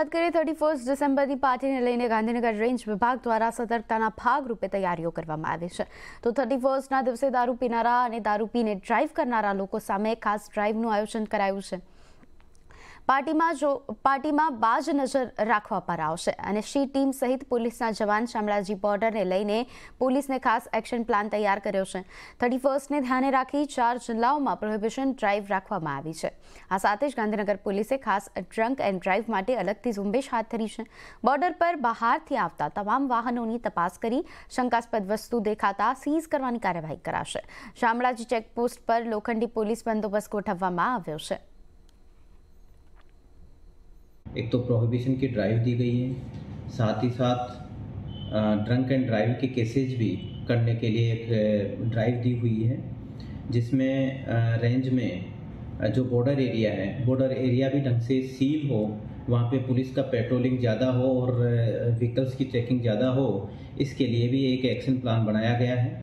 વાત કરીએ thirty first ડિસેમ્બરની પાર્ટીને લઈને ગાંધીનગર રેન્જ વિભાગ દ્વારા સતર્કતાના ભાગરૂપે તૈયારીઓ કરવામાં આવી છે તો થર્ટી ફર્સ્ટના દિવસે દારૂ પીનારા અને દારૂ પીને ડ્રાઈવ કરનારા લોકો સામે ખાસ ડ્રાઈવનું આયોજન કરાયું છે પાર્ટીમાં જો પાર્ટીમાં બાજ નજર રાખવા પર આવશે અને શી ટીમ સહિત પોલીસના જવાન શામળાજી બોર્ડરને લઈને પોલીસને ખાસ એક્શન પ્લાન તૈયાર કર્યો છે થર્ટી ફર્સ્ટને ધ્યાને રાખી ચાર જિલ્લાઓમાં પ્રોહિબિશન ડ્રાઈવ રાખવામાં આવી છે આ સાથે જ ગાંધીનગર પોલીસે ખાસ ડ્રંક એન્ડ ડ્રાઈવ માટે અલગથી ઝુંબેશ હાથ ધરી છે બોર્ડર પર બહારથી આવતા તમામ વાહનોની તપાસ કરી શંકાસ્પદ વસ્તુ દેખાતા સીઝ કરવાની કાર્યવાહી કરાશે શામળાજી ચેકપોસ્ટ પર લોખંડી પોલીસ બંદોબસ્ત ગોઠવવામાં આવ્યો છે एक तो प्रोहिबिशन की ड्राइव दी गई है साथ ही साथ ड्रंक एंड ड्राइव के केसेज भी करने के लिए एक ड्राइव दी हुई है जिसमें रेंज में जो बॉर्डर एरिया है बॉर्डर एरिया भी ढंग से सील हो वहाँ पे पुलिस का पेट्रोलिंग ज़्यादा हो और व्हीकल्स की चेकिंग ज़्यादा हो इसके लिए भी एक एक्शन प्लान बनाया गया है